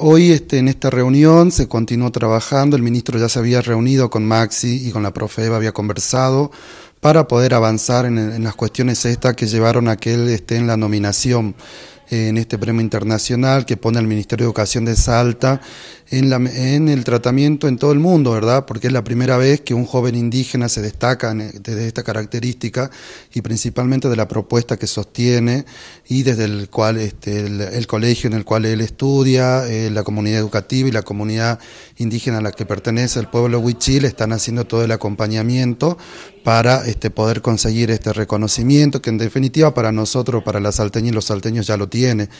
Hoy este, en esta reunión se continuó trabajando, el ministro ya se había reunido con Maxi y con la profeba, había conversado para poder avanzar en, en las cuestiones estas que llevaron a que él esté en la nominación eh, en este premio internacional que pone al Ministerio de Educación de Salta en, la, en, el tratamiento en todo el mundo, ¿verdad? Porque es la primera vez que un joven indígena se destaca desde esta característica y principalmente de la propuesta que sostiene y desde el cual este, el, colegio en el cual él estudia, eh, la comunidad educativa y la comunidad indígena a la que pertenece el pueblo huichil están haciendo todo el acompañamiento para este, poder conseguir este reconocimiento que en definitiva para nosotros, para las salteñas y los salteños ya lo tiene.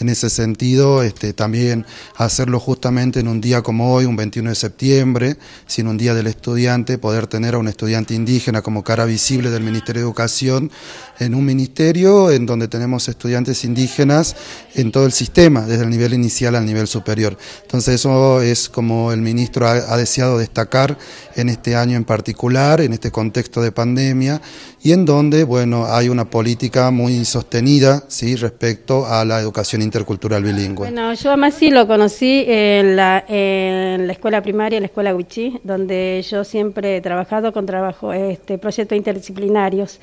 En ese sentido, este, también hacerlo justamente en un día como hoy, un 21 de septiembre, sin un día del estudiante, poder tener a un estudiante indígena como cara visible del Ministerio de Educación en un ministerio en donde tenemos estudiantes indígenas en todo el sistema, desde el nivel inicial al nivel superior. Entonces eso es como el ministro ha deseado destacar en este año en particular, en este contexto de pandemia, y en donde, bueno, hay una política muy sostenida, ¿sí?, respecto a la educación intercultural bilingüe. Bueno, yo a Masi lo conocí en la, escuela primaria, en la escuela Wichí, donde yo siempre he trabajado con trabajo, este, proyectos interdisciplinarios.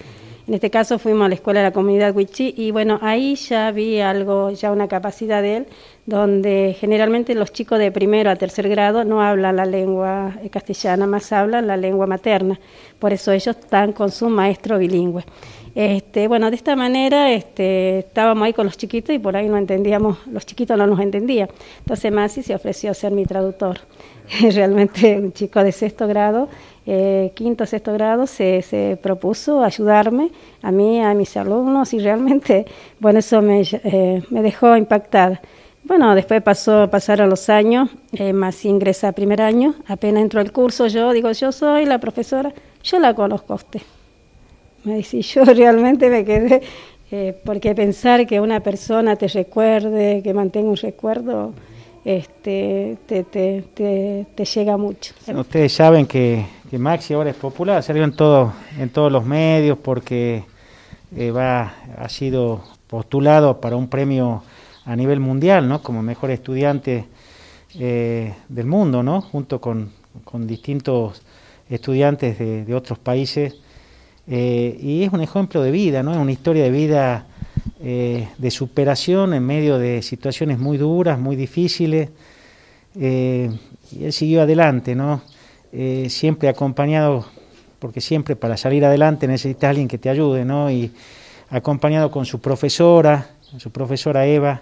En este caso fuimos a la escuela de la comunidad Wichí y bueno, ahí ya vi algo, ya una capacidad de él, donde generalmente los chicos de primero a tercer grado no hablan la lengua eh, castellana, más hablan la lengua materna. Por eso ellos están con su maestro bilingüe. Este, bueno, de esta manera este, estábamos ahí con los chiquitos y por ahí no entendíamos, los chiquitos no nos entendían. Entonces Masi se ofreció a ser mi traductor. Realmente un chico de sexto grado, eh, quinto, sexto grado, se, propuso ayudarme, a mí, a mis alumnos, y realmente, bueno, eso me, eh, dejó impactada. Bueno, después pasó, pasaron los años, eh, Masi ingresa a primer año, apenas entró el curso, yo digo, yo soy la profesora, yo la conozco a usted. Me yo realmente me quedé, eh, porque pensar que una persona te recuerde, que mantenga un recuerdo, este, te, llega mucho. Ustedes saben que, que, Maxi ahora es popular, salió en, todo, en todos los medios porque eh, va, ha sido postulado para un premio a nivel mundial, ¿no? Como mejor estudiante eh, del mundo, ¿no? Junto con, distintos estudiantes de, de, otros países eh, y es un ejemplo de vida, ¿no? Es una historia de vida eh, de superación en medio de situaciones muy duras, muy difíciles. Eh, y él siguió adelante, ¿no? siempre acompañado, porque siempre para salir adelante necesitas alguien que te ayude, ¿no? Y acompañado con su profesora, su profesora Eva,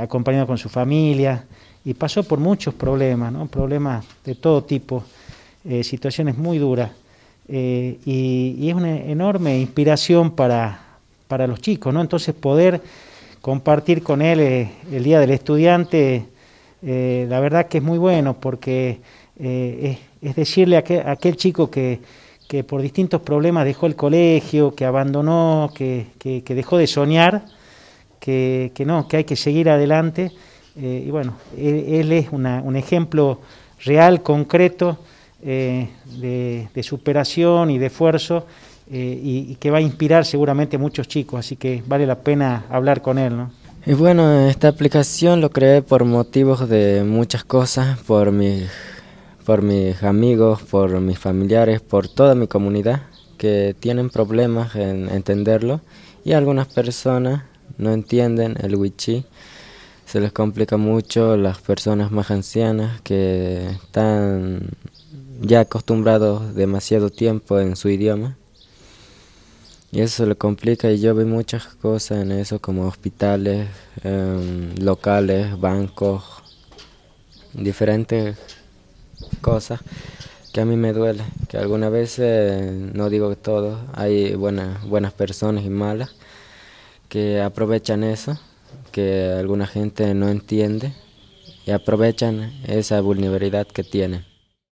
acompañado con su familia, y pasó por muchos problemas, ¿no? Problemas de todo tipo, situaciones muy duras. Eh, y, es una enorme inspiración para, para los chicos, ¿no? Entonces poder compartir con él eh, el Día del Estudiante, eh, la verdad que es muy bueno porque es, decirle a aquel, chico que, por distintos problemas dejó el colegio, que abandonó, que, que, dejó de soñar, que, no, que hay que seguir adelante. y bueno, él, es un ejemplo real, concreto, eh, de, superación y de esfuerzo eh, y, que va a inspirar seguramente muchos chicos, así que vale la pena hablar con él. ¿no? Y bueno, esta aplicación lo creé por motivos de muchas cosas, por mis, por mis amigos, por mis familiares, por toda mi comunidad que tienen problemas en entenderlo y algunas personas no entienden el wichí se les complica mucho las personas más ancianas que están ya acostumbrado demasiado tiempo en su idioma. Y eso le complica y yo vi muchas cosas en eso, como hospitales, em, locales, bancos, diferentes cosas que a mí me duele, que algunas veces, no digo que todo, hay buenas, buenas personas y malas que aprovechan eso, que alguna gente no entiende y aprovechan esa vulnerabilidad que tienen.